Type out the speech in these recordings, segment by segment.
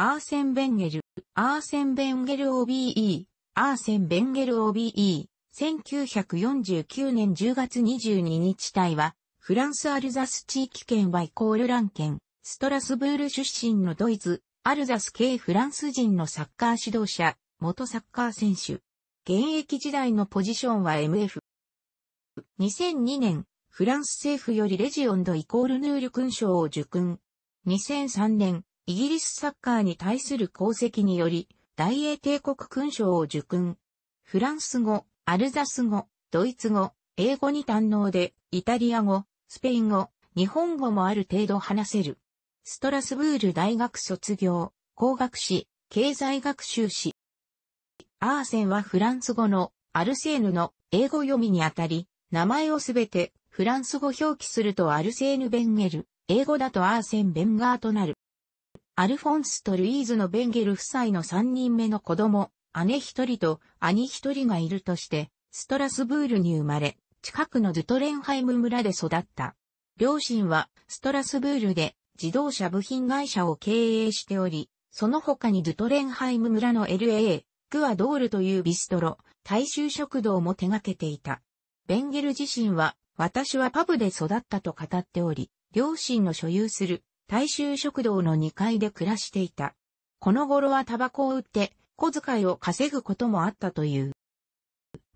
アーセン・ベンゲル、アーセン・ベンゲル OBE、アーセン・ベンゲル OBE、1949年10月22日隊は、フランス・アルザス地域圏はイコールラン県、ストラスブール出身のドイツ、アルザス系フランス人のサッカー指導者、元サッカー選手。現役時代のポジションは MF。2002年、フランス政府よりレジオンドイコールヌール勲章を受勲。2003年、イギリスサッカーに対する功績により、大英帝国勲章を受勲。フランス語、アルザス語、ドイツ語、英語に堪能で、イタリア語、スペイン語、日本語もある程度話せる。ストラスブール大学卒業、工学士、経済学習士。アーセンはフランス語のアルセーヌの英語読みにあたり、名前をすべてフランス語表記するとアルセーヌ・ベンゲル、英語だとアーセン・ベンガーとなる。アルフォンスとルイーズのベンゲル夫妻の3人目の子供、姉一人と兄一人がいるとして、ストラスブールに生まれ、近くのドゥトレンハイム村で育った。両親はストラスブールで自動車部品会社を経営しており、その他にドゥトレンハイム村の LA、クアドールというビストロ、大衆食堂も手掛けていた。ベンゲル自身は、私はパブで育ったと語っており、両親の所有する大衆食堂の2階で暮らしていた。この頃はタバコを売って小遣いを稼ぐこともあったという。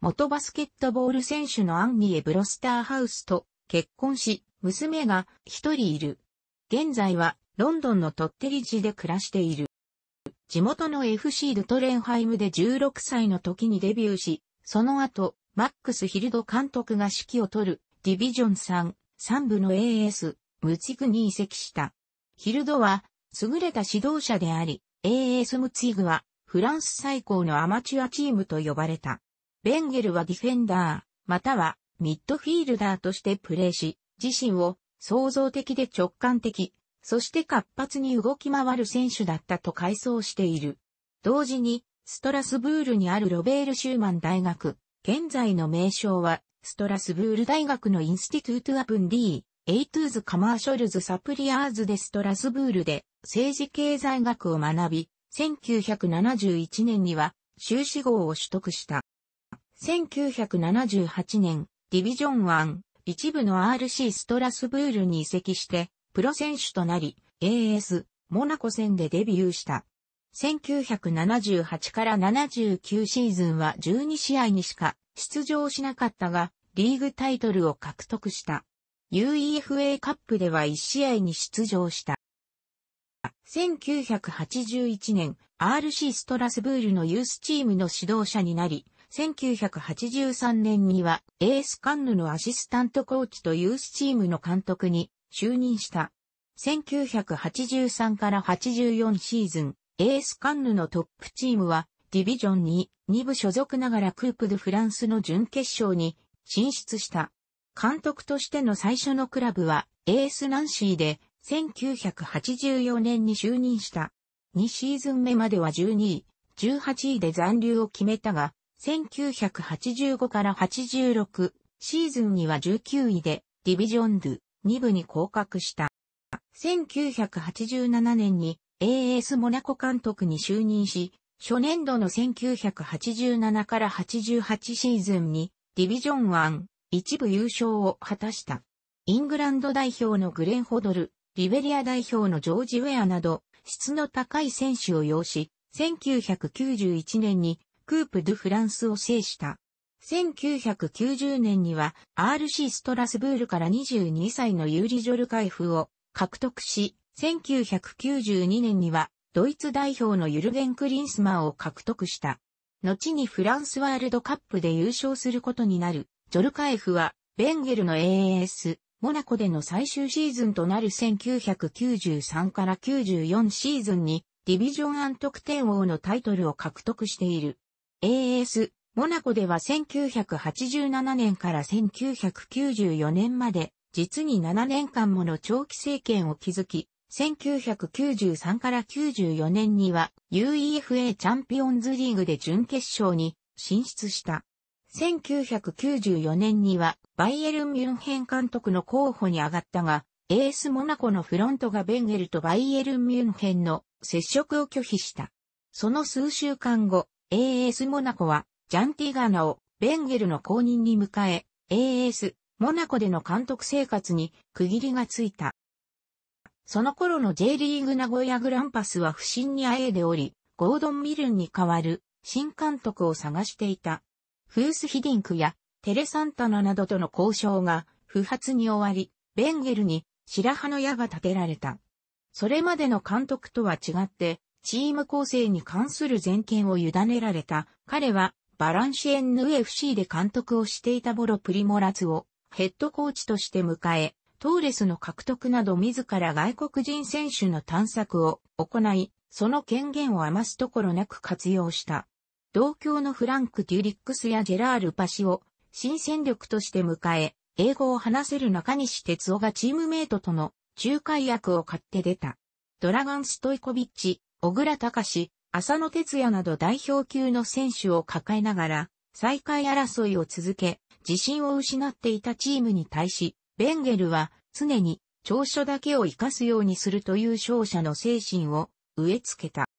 元バスケットボール選手のアンニエ・ブロスターハウスと結婚し、娘が一人いる。現在はロンドンのトッテリ市で暮らしている。地元の FC ルトレンハイムで16歳の時にデビューし、その後、マックス・ヒルド監督が指揮を取るディビジョン3、3部の AS、ムチグに移籍した。ヒルドは、優れた指導者であり、AS ムツィグは、フランス最高のアマチュアチームと呼ばれた。ベンゲルはディフェンダー、またはミッドフィールダーとしてプレーし、自身を創造的で直感的、そして活発に動き回る選手だったと回想している。同時に、ストラスブールにあるロベール・シューマン大学、現在の名称は、ストラスブール大学のインスティトゥート・ア・ブンディー、エイトゥーズ・カマーショルズ・サプリアーズ・デストラスブールで政治経済学を学び、1971年には修士号を取得した。1978年、ディビジョン1、一部の RC ストラスブールに移籍して、プロ選手となり、AS、モナコ戦でデビューした。1978から79シーズンは12試合にしか出場しなかったが、リーグタイトルを獲得した。UEFA カップでは1試合に出場した。1981年、RC ストラスブールのユースチームの指導者になり、1983年にはエースカンヌのアシスタントコーチとユースチームの監督に就任した。1983から84シーズン、エースカンヌのトップチームはディビジョン2、2部所属ながらクープ・ド・フランスの準決勝に進出した。監督としての最初のクラブは、エースナンシーで、1984年に就任した。2シーズン目までは12位、18位で残留を決めたが、1985から86シーズンには19位で、ディビジョンドゥ2部に降格した。1987年に AS モナコ監督に就任し、初年度の1987から88シーズンにディビジョン1、一部優勝を果たした。イングランド代表のグレン・ホドル、リベリア代表のジョージ・ウェアなど、質の高い選手を擁し、1991年にクープ・ドゥ・フランスを制した。1990年には RC ストラスブールから22歳のユーリ・ジョルカイフを獲得し、1992年にはドイツ代表のユルゲン・クリンスマーを獲得した。後にフランスワールドカップで優勝することになるジョルカエフは、ベンゲルの AAS、モナコでの最終シーズンとなる1993から94シーズンに、ディビジョンアン得点王のタイトルを獲得している。AAS、モナコでは1987年から1994年まで、実に7年間もの長期政権を築き、1993から94年には UEFA チャンピオンズリーグで準決勝に進出した。1994年にはバイエルン・ミュンヘン監督の候補に上がったが、エース・モナコのフロントがベンゲルとバイエルン・ミュンヘンの接触を拒否した。その数週間後、AS モナコはジャンティガーナをベンゲルの公認に迎え、AS モナコでの監督生活に区切りがついた。その頃の J リーグ名古屋グランパスは不審にあえでおり、ゴードン・ミルンに代わる新監督を探していた。フースヒディンクやテレサンタナなどとの交渉が不発に終わり、ベンゲルに白羽の矢が立てられた。それまでの監督とは違って、チーム構成に関する全権を委ねられた。彼は、バランシエンヌ FC で監督をしていたボロ・プリモラツをヘッドコーチとして迎え、トーレスの獲得など自ら外国人選手の探索を行い、その権限を余すところなく活用した。同郷のフランク・デュリックスやジェラール・パシを新戦力として迎え、英語を話せる中西哲夫がチームメイトとの仲介役を買って出た。ドラガン・ストイコビッチ、小倉隆、浅野哲也など代表級の選手を抱えながら、再開争いを続け、自信を失っていたチームに対し、ベンゲルは常に長所だけを活かすようにするという勝者の精神を植え付けた。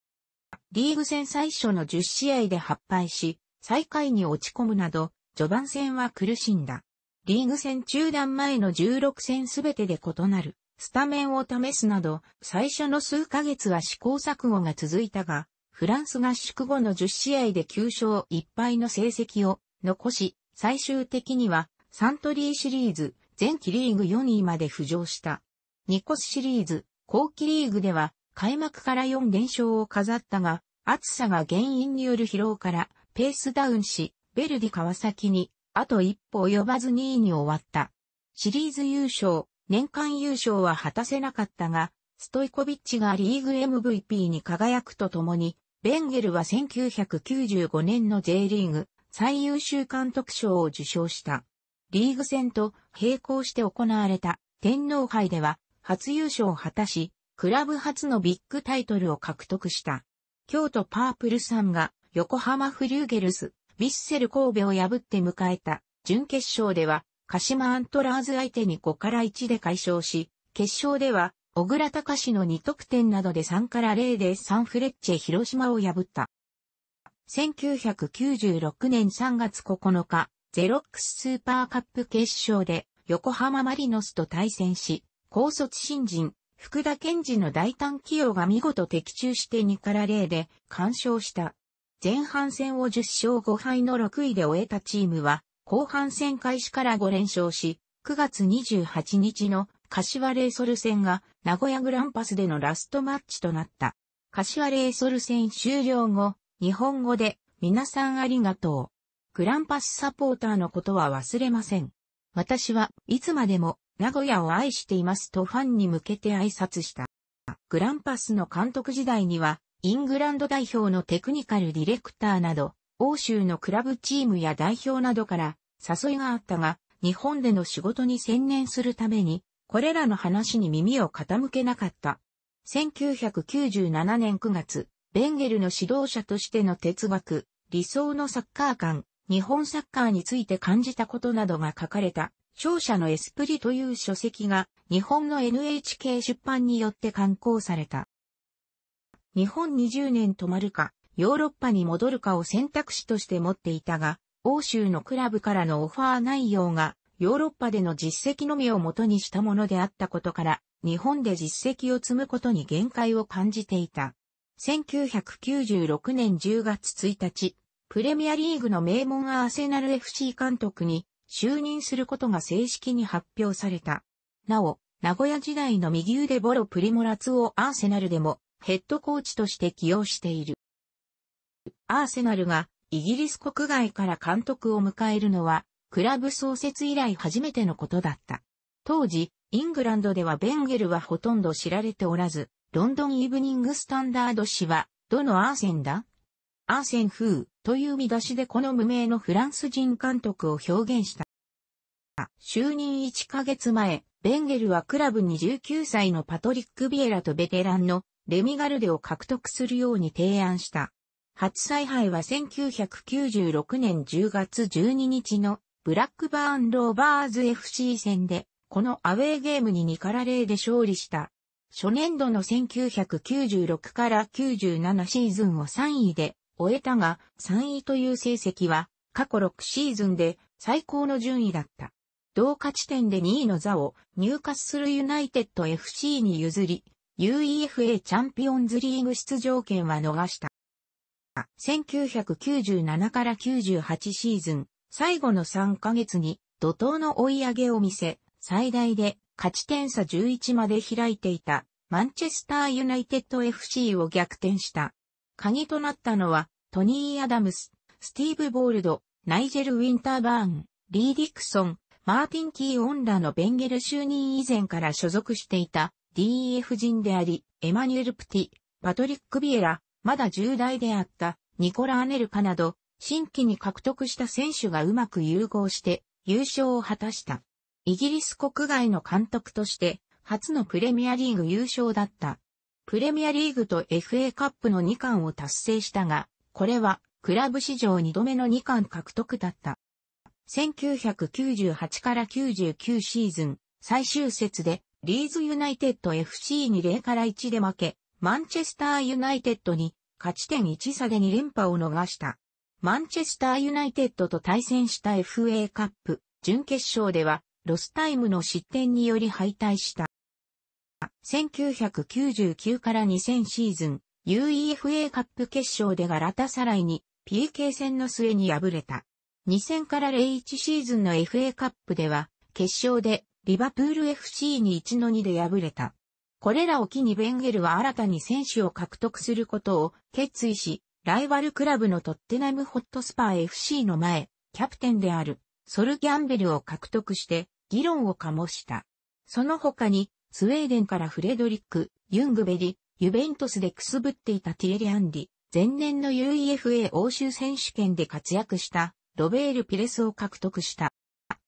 リーグ戦最初の10試合で発敗し、最下位に落ち込むなど、序盤戦は苦しんだ。リーグ戦中断前の16戦すべてで異なる、スタメンを試すなど、最初の数ヶ月は試行錯誤が続いたが、フランス合宿後の10試合で9勝1敗の成績を残し、最終的にはサントリーシリーズ、前期リーグ4位まで浮上した。ニコスシリーズ、後期リーグでは開幕から4連勝を飾ったが、暑さが原因による疲労からペースダウンし、ベルディ川崎にあと一歩及ばず2位に終わった。シリーズ優勝、年間優勝は果たせなかったが、ストイコビッチがリーグ MVP に輝くとともに、ベンゲルは1995年の J リーグ最優秀監督賞を受賞した。リーグ戦と並行して行われた天皇杯では初優勝を果たし、クラブ初のビッグタイトルを獲得した。京都パープルさんが横浜フリューゲルス、ヴィッセル神戸を破って迎えた準決勝では鹿島アントラーズ相手に5から1で解消し、決勝では小倉隆史の2得点などで3から0でサンフレッチェ広島を破った。1996年3月9日、ゼロックススーパーカップ決勝で横浜マリノスと対戦し、高卒新人、福田健二の大胆起用が見事的中して2から0で完勝した。前半戦を10勝5敗の6位で終えたチームは、後半戦開始から5連勝し、9月28日の柏レイソル戦が名古屋グランパスでのラストマッチとなった。柏レイソル戦終了後、日本語で皆さんありがとう。グランパスサポーターのことは忘れません。私はいつまでも名古屋を愛していますとファンに向けて挨拶した。グランパスの監督時代には、イングランド代表のテクニカルディレクターなど、欧州のクラブチームや代表などから誘いがあったが、日本での仕事に専念するために、これらの話に耳を傾けなかった。1997年9月、ベンゲルの指導者としての哲学、理想のサッカー観、日本サッカーについて感じたことなどが書かれた勝者のエスプリという書籍が日本の NHK 出版によって刊行された。日本20年止まるか、ヨーロッパに戻るかを選択肢として持っていたが、欧州のクラブからのオファー内容がヨーロッパでの実績のみを元にしたものであったことから、日本で実績を積むことに限界を感じていた。1996年10月1日、プレミアリーグの名門アーセナル FC 監督に就任することが正式に発表された。なお、名古屋時代の右腕ボロプリモラツをアーセナルでもヘッドコーチとして起用している。アーセナルがイギリス国外から監督を迎えるのは、クラブ創設以来初めてのことだった。当時、イングランドではベンゲルはほとんど知られておらず、ロンドンイブニングスタンダード氏は、どのアーセンだアーセン風という見出しでこの無名のフランス人監督を表現した。就任1ヶ月前、ベンゲルはクラブに19歳のパトリック・ビエラとベテランのレミガルデを獲得するように提案した。初采配は1996年10月12日のブラックバーン・ローバーズ FC 戦で、このアウェーゲームに2から0で勝利した。初年度の1996から97シーズンを3位で終えたが、3位という成績は、過去6シーズンで最高の順位だった。同価値点で2位の座を入荷するユナイテッド FC に譲り、UEFA チャンピオンズリーグ出場権は逃した。1997から98シーズン、最後の3ヶ月に怒涛の追い上げを見せ、最大で勝ち点差11まで開いていたマンチェスターユナイテッド FC を逆転した。鍵となったのは、トニー・アダムス、スティーブ・ボールド、ナイジェル・ウィンターバーン、リー・ディクソン、マーティン・キー・オンラのベンゲル就任以前から所属していた DEF 人であり、エマニュエル・プティ、パトリック・ビエラ、まだ10代であったニコラ・アネルカなど、新規に獲得した選手がうまく融合して優勝を果たした。イギリス国外の監督として初のプレミアリーグ優勝だった。プレミアリーグと FA カップの2冠を達成したが、これはクラブ史上2度目の2冠獲得だった。1998から99シーズン最終節でリーズユナイテッド FC に0から1で負け、マンチェスターユナイテッドに勝ち点1差で2連覇を逃した。マンチェスターユナイテッドと対戦した FA カップ準決勝ではロスタイムの失点により敗退した。1999から2000シーズン、UEFA カップ決勝でガラタサライに PK 戦の末に敗れた。2000から01シーズンの FA カップでは、決勝でリバプール FC に1の2で敗れた。これらを機にベンゲルは新たに選手を獲得することを決意し、ライバルクラブのトッテナムホットスパー FC の前、キャプテンであるソル・ギャンベルを獲得して議論を醸した。その他にスウェーデンからフレドリック、ユングベリ、ユベントスでくすぶっていたティエリ・アンリ、前年の UEFA 欧州選手権で活躍したロベール・ピレスを獲得した。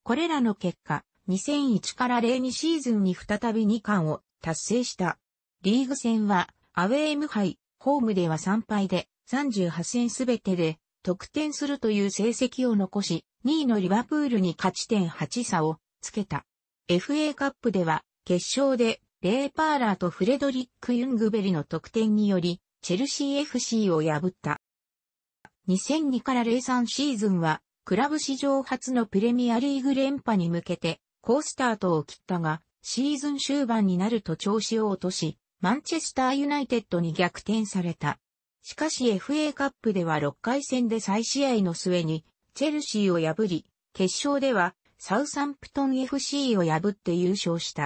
これらの結果、2001から02シーズンに再び2冠を達成した。リーグ戦は、アウェー無敗、ホームでは3敗で、38戦すべてで、得点するという成績を残し、2位のリバプールに勝ち点8差をつけた。FA カップでは、決勝で、レイパーラーとフレドリック・ユングベリの得点により、チェルシー FC を破った。2002から03シーズンは、クラブ史上初のプレミアリーグ連覇に向けて、好スタートを切ったが、シーズン終盤になると調子を落とし、マンチェスターユナイテッドに逆転された。しかし FA カップでは6回戦で再試合の末に、チェルシーを破り、決勝ではサウサンプトン FC を破って優勝した。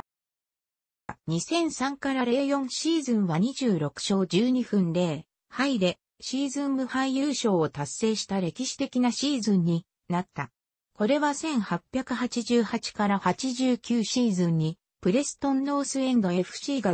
2003から04シーズンは26勝12分0敗でシーズン無敗優勝を達成した歴史的なシーズンになった。これは1888から89シーズンにプレストンノースエンド FC が10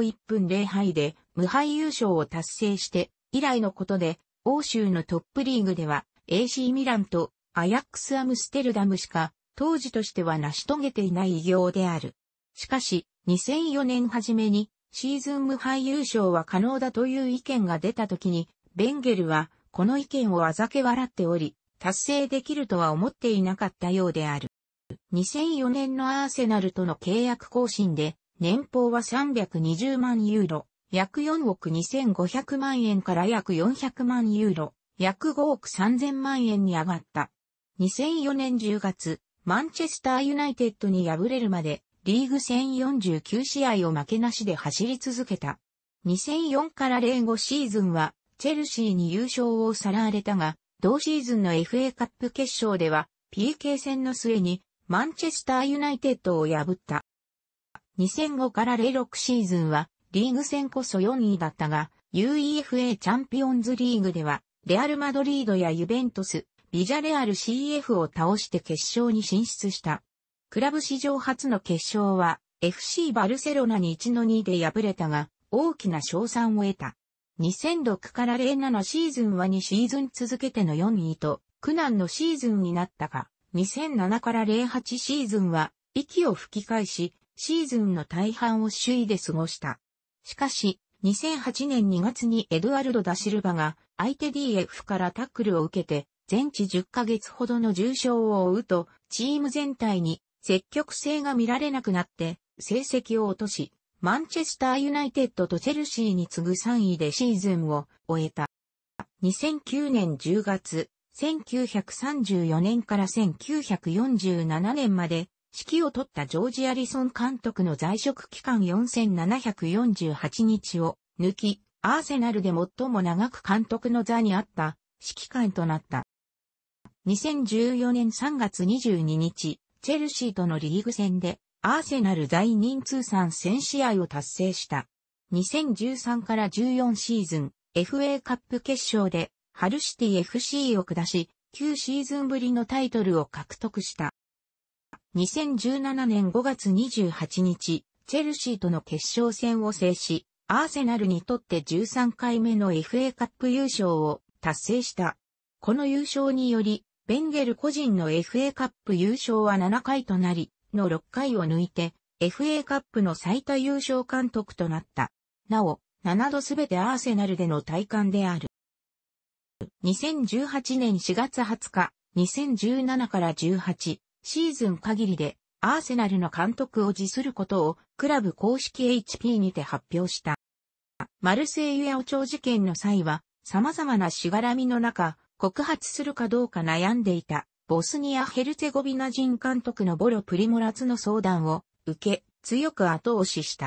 勝1分0敗で無敗優勝を達成して以来のことで欧州のトップリーグでは AC ミランとアヤックスアムステルダムしか当時としては成し遂げていない偉業である。しかし、2004年初めにシーズン無敗優勝は可能だという意見が出た時に、ベンゲルはこの意見をあざけ笑っており、達成できるとは思っていなかったようである。2004年のアーセナルとの契約更新で、年俸は320万ユーロ、約4億2500万円から約400万ユーロ、約5億3000万円に上がった。2004年10月、マンチェスターユナイテッドに敗れるまでリーグ戦49試合を負けなしで走り続けた。2004から05シーズンは、チェルシーに優勝をさらわれたが、同シーズンの FA カップ決勝では、PK 戦の末に、マンチェスターユナイテッドを破った。2005から06シーズンは、リーグ戦こそ4位だったが、UEFA チャンピオンズリーグでは、レアル・マドリードやユベントス、ビジャレアル CF を倒して決勝に進出した。クラブ史上初の決勝は FC バルセロナに1-2で敗れたが、大きな賞賛を得た。2006から07シーズンは2シーズン続けての4位と、苦難のシーズンになったが、2007から08シーズンは、息を吹き返し、シーズンの大半を首位で過ごした。しかし、2008年2月にエドアルド・ダシルバが、相手 DF からタックルを受けて、全治10ヶ月ほどの重傷を負うと、チーム全体に積極性が見られなくなって成績を落とし、マンチェスターユナイテッドとチェルシーに次ぐ3位でシーズンを終えた。2009年10月、1934年から1947年まで指揮を取ったジョージ・アリソン監督の在職期間4748日を抜き、アーセナルで最も長く監督の座にあった指揮官となった。2014年3月22日、チェルシーとのリーグ戦で、アーセナル在任通算1000試合を達成した。2013から14シーズン、FA カップ決勝で、ハルシティ FC を下し、9シーズンぶりのタイトルを獲得した。2017年5月28日、チェルシーとの決勝戦を制し、アーセナルにとって13回目の FA カップ優勝を達成した。この優勝により、ベンゲル個人の FA カップ優勝は7回となり、の6回を抜いて、FA カップの最多優勝監督となった。なお、7度すべてアーセナルでの体感である。2018年4月20日、2017から18シーズン限りで、アーセナルの監督を辞することをクラブ公式 HP にて発表した。マルセイユ八王子事件の際は、様々なしがらみの中、告発するかどうか悩んでいた、ボスニア・ヘルツェゴビナ人監督のボロ・プリモラツの相談を受け、強く後押しした。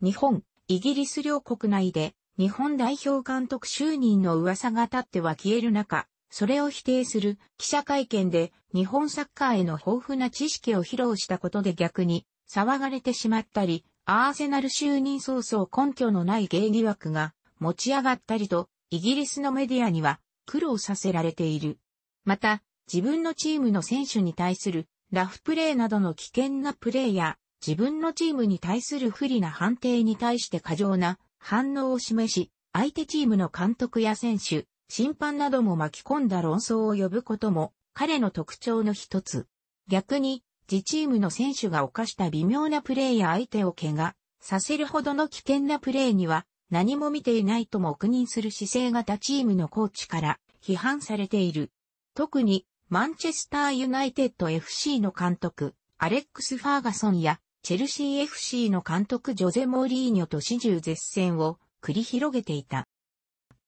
日本、イギリス両国内で、日本代表監督就任の噂が立っては消える中、それを否定する記者会見で日本サッカーへの豊富な知識を披露したことで逆に騒がれてしまったり、アーセナル就任早々根拠のない芸疑惑が持ち上がったりと、イギリスのメディアには苦労させられている。また、自分のチームの選手に対するラフプレーなどの危険なプレーや、自分のチームに対する不利な判定に対して過剰な反応を示し、相手チームの監督や選手、審判なども巻き込んだ論争を呼ぶことも彼の特徴の一つ。逆に、自チームの選手が犯した微妙なプレーや相手を怪我させるほどの危険なプレーには何も見ていないと黙認する姿勢型チームのコーチから批判されている。特に、マンチェスターユナイテッド FC の監督、アレックス・ファーガソンや、チェルシー FC の監督ジョゼ・モーリーニョと始終絶戦を繰り広げていた。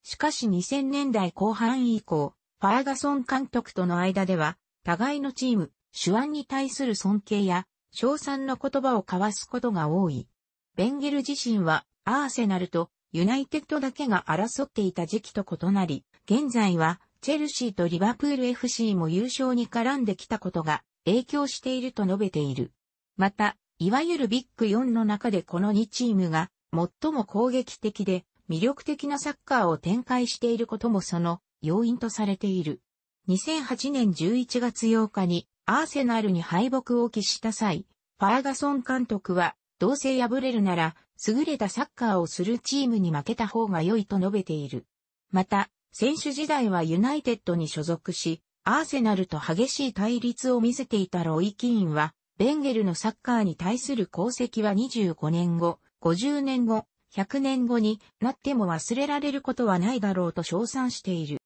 しかし2000年代後半以降、ファーガソン監督との間では、互いのチーム、手腕に対する尊敬や、称賛の言葉を交わすことが多い。ベンゲル自身は、アーセナルとユナイテッドだけが争っていた時期と異なり、現在はチェルシーとリバプール FC も優勝に絡んできたことが影響していると述べている。また、いわゆるビッグ4の中でこの2チームが最も攻撃的で魅力的なサッカーを展開していることもその要因とされている。2008年11月8日にアーセナルに敗北を喫した際、ファーガソン監督はどうせ敗れるなら優れたサッカーをするチームに負けた方が良いと述べている。また、選手時代はユナイテッドに所属し、アーセナルと激しい対立を見せていたロイ・キーンは、ベンゲルのサッカーに対する功績は25年後、50年後、100年後になっても忘れられることはないだろうと称賛している。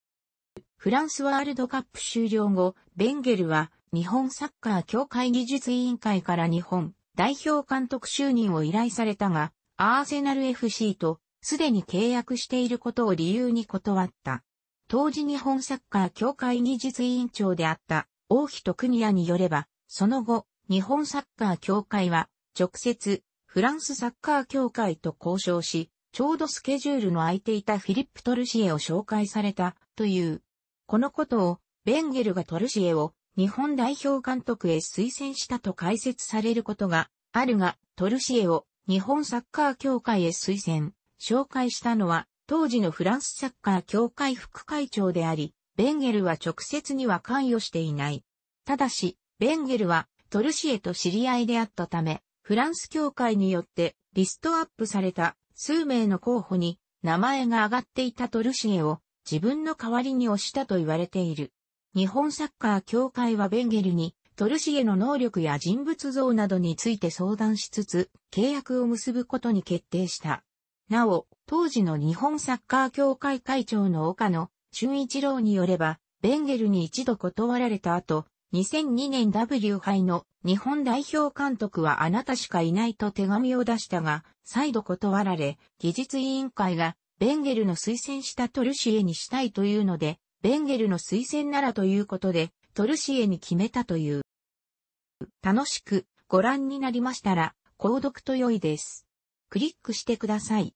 フランスワールドカップ終了後、ベンゲルは日本サッカー協会技術委員会から日本代表監督就任を依頼されたが、アーセナル FC とすでに契約していることを理由に断った。当時日本サッカー協会技術委員長であった大人徳宮によれば、その後、日本サッカー協会は直接フランスサッカー協会と交渉し、ちょうどスケジュールの空いていたフィリップ・トルシエを紹介されたという。このことを、ベンゲルがトルシエを日本代表監督へ推薦したと解説されることがあるが、トルシエを日本サッカー協会へ推薦、紹介したのは、当時のフランスサッカー協会副会長であり、ベンゲルは直接には関与していない。ただし、ベンゲルはトルシエと知り合いであったため、フランス協会によってリストアップされた数名の候補に名前が挙がっていたトルシエを自分の代わりに推したと言われている。日本サッカー協会はベンゲルにトルシエの能力や人物像などについて相談しつつ、契約を結ぶことに決定した。なお、当時の日本サッカー協会会長の岡野俊一郎によれば、ベンゲルに一度断られた後、2002年 W 杯の日本代表監督はあなたしかいないと手紙を出したが、再度断られ、技術委員会がベンゲルの推薦したトルシエにしたいというので、ベンゲルの推薦ならということで、トルシエに決めたという。楽しくご覧になりましたら、購読と良いです。クリックしてください。